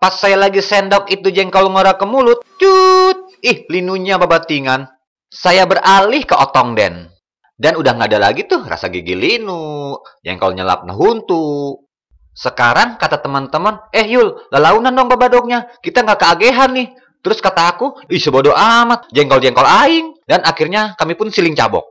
Pas saya lagi sendok itu jengkol ngora ke mulut, cut, ih linunya babatingan. Saya beralih ke otong den. Dan udah nggak ada lagi tuh rasa gigi linu, jengkol nyelap huntu. Sekarang kata teman-teman, eh Yul, lelaunan dong babadoknya, kita nggak keagehan nih. Terus kata aku, ih sebodoh amat, jengkol-jengkol aing. Dan akhirnya kami pun siling cabok.